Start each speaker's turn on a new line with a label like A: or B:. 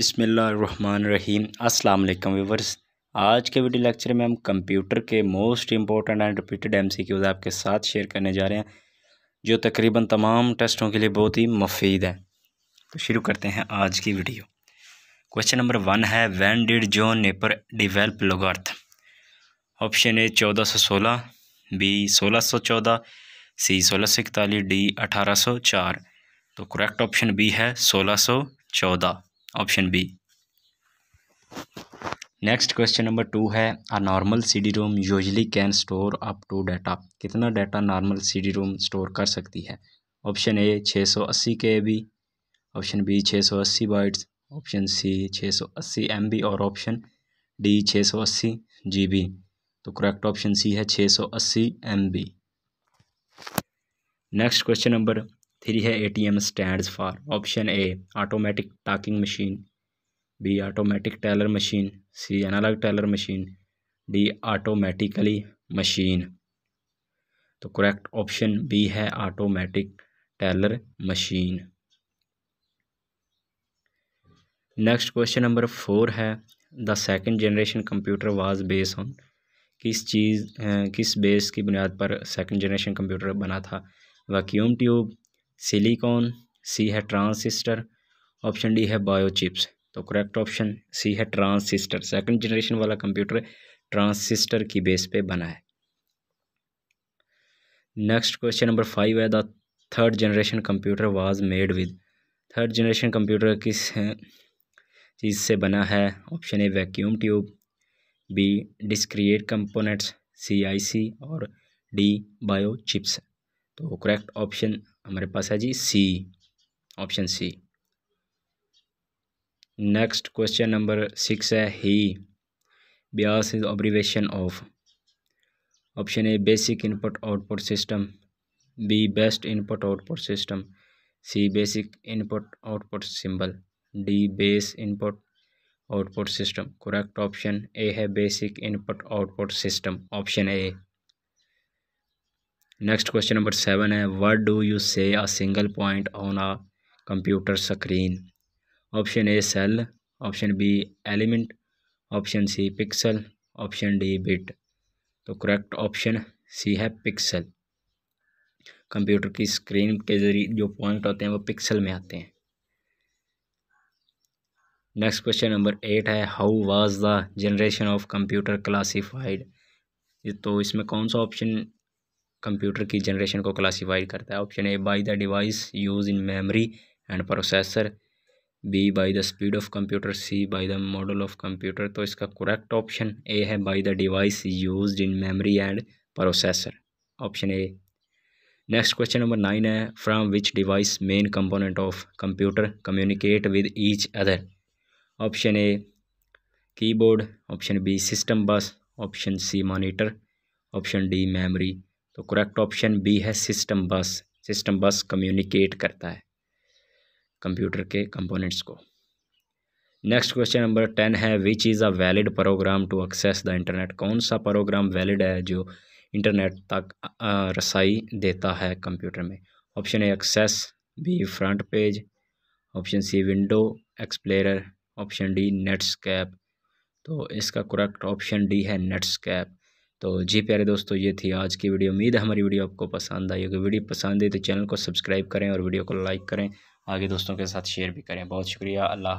A: बिसमीम अस्सलाम वालेकुम व्यूवर्स आज के वीडियो लेक्चर में हम कंप्यूटर के most important and repeated MCQs आपके साथ शेयर करने जा रहे हैं जो तकरीबन तमाम टेस्टों के लिए बहुत ही मुफीद है तो शुरू करते हैं आज की वीडियो क्वेश्चन नंबर वन है when did John Napier develop logarithm option A चौदह सौ सोलह बी सोलह सौ चौदह सी सोलह सौ इकतालीस डी अठारह सौ चार तो करेक्ट ऑप्शन बी है सोलह सौ चौदह option B next question number two है a normal C D ROM usually can store up to data कितना data normal C D ROM store कर सकती है option A 680 K B option B 680 bytes option C 680 MB और option D 680 GB तो correct option C है 680 MB next question number three है ATM stands for option A automatic talking machine B automatic teller machine C analog teller machine D automatically machine तो correct option B है automatic teller machine next question number four है the second generation computer was base on किस चीज़ किस base की बुनियाद पर second generation computer बना था वैक्यूम ट्यूब सिलिकॉन सी है ट्रांसिस्टर ऑप्शन डी है बायोचिप्स तो करेक्ट ऑप्शन सी है ट्रांसिस्टर सेकंड जनरेशन वाला कंप्यूटर ट्रांसिस्टर की बेस पे बना है नेक्स्ट क्वेश्चन नंबर फाइव है the third generation computer was made with third generation computer किस चीज़ से बना है option A vacuum tube B discrete components C I C और डी बायो चिप्स तो करेक्ट ऑप्शन हमारे पास है जी C option C next question number six है ही BIOS is abbreviation of option A basic input output system B best input output system C basic input output symbol D base input output system correct option A है basic input output system option A next question number seven है what do you say a single point on a computer screen option A cell option B element option C pixel option D bit तो correct option C है pixel computer की screen के जरिए जो point होते हैं वो पिक्सल में आते हैं नेक्स्ट क्वेश्चन नंबर एट है how was the generation of computer classified तो इसमें कौन सा ऑप्शन कंप्यूटर की जनरेशन को क्लासीफाइड करता है option A by the device use in memory and processor B by the speed of computer C by the model of computer तो इसका करेक्ट ऑप्शन ए है by the device use in memory and processor option A next question number nine है from which device main component of computer communicate with each other option A keyboard option B system bus option C monitor option D memory तो correct option B है system bus system bus communicate करता है computer के components को next question number ten है which is a valid program to access the internet कौन सा programme valid है जो इंटरनेट तक रसाई देता है कंप्यूटर में option A access B front page option C window explorer option D Netscape तो इसका करेक्ट ऑप्शन डी है नेट्सकैप तो जी प्यारे दोस्तों ये थी आज की वीडियो उम्मीद है हमारी वीडियो आपको पसंद आई होगी वीडियो पसंद आई तो चैनल को सब्सक्राइब करें और वीडियो को लाइक करें आगे दोस्तों के साथ शेयर भी करें बहुत शुक्रिया अल्लाह